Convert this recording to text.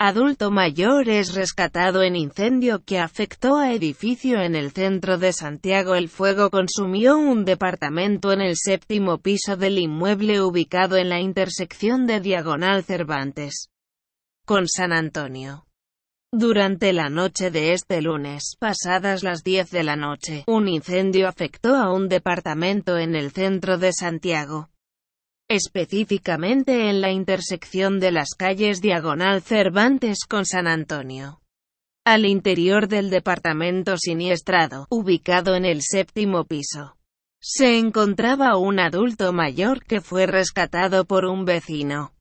Adulto mayor es rescatado en incendio que afectó a edificio en el centro de Santiago. El fuego consumió un departamento en el séptimo piso del inmueble ubicado en la intersección de Diagonal Cervantes con San Antonio. Durante la noche de este lunes, pasadas las 10 de la noche, un incendio afectó a un departamento en el centro de Santiago específicamente en la intersección de las calles Diagonal Cervantes con San Antonio. Al interior del departamento siniestrado, ubicado en el séptimo piso, se encontraba un adulto mayor que fue rescatado por un vecino.